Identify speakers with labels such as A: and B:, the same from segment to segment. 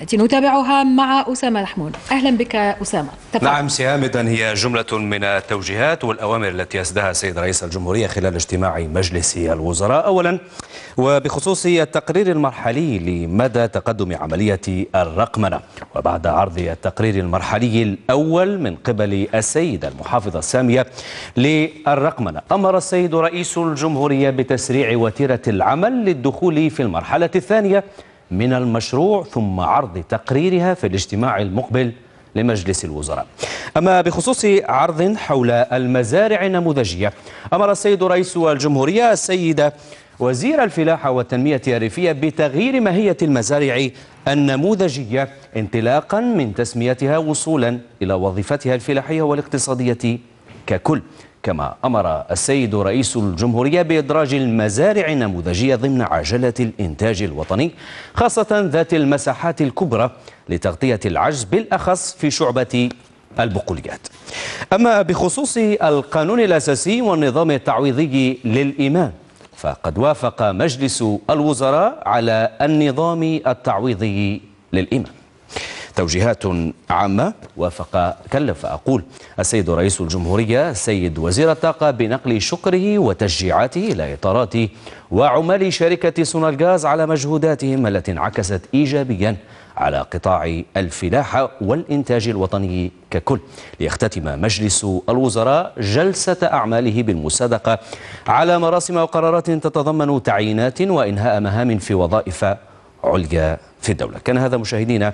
A: التي نتابعها مع أسامة محمود أهلا بك أسامة تفضل. نعم إذن هي جملة من التوجيهات والأوامر التي أسداها السيد رئيس الجمهورية خلال اجتماع مجلس الوزراء أولا وبخصوص التقرير المرحلي لمدى تقدم عملية الرقمنة وبعد عرض التقرير المرحلي الأول من قبل السيدة المحافظة السامية للرقمنة أمر السيد رئيس الجمهورية بتسريع وتيرة العمل للدخول في المرحلة الثانية من المشروع ثم عرض تقريرها في الاجتماع المقبل لمجلس الوزراء أما بخصوص عرض حول المزارع النموذجية أمر السيد رئيس الجمهورية السيدة وزير الفلاحة والتنمية الريفية بتغيير ماهية المزارع النموذجية انطلاقا من تسميتها وصولا إلى وظيفتها الفلاحية والاقتصادية ككل كما أمر السيد رئيس الجمهورية بإدراج المزارع النموذجية ضمن عجلة الإنتاج الوطني خاصة ذات المساحات الكبرى لتغطية العجز بالأخص في شعبة البقوليات أما بخصوص القانون الأساسي والنظام التعويضي للإيمان فقد وافق مجلس الوزراء على النظام التعويضي للإيمان توجيهات عامة وافق كلف أقول السيد رئيس الجمهورية السيد وزير الطاقة بنقل شكره وتشجيعاته إلى إطارات وعمال شركة سونالغاز على مجهوداتهم التي انعكست إيجابيا على قطاع الفلاحة والإنتاج الوطني ككل ليختتم مجلس الوزراء جلسة أعماله بالمصادقة على مراسم وقرارات تتضمن تعيينات وإنهاء مهام في وظائف عليا في الدولة كان هذا مشاهدينا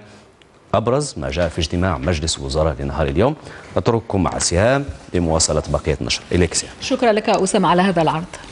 A: أبرز ما جاء في اجتماع مجلس الوزراء لنهار اليوم نترككم مع سهام لمواصلة بقية النشر إليك سهام شكرا لك أسامة على هذا العرض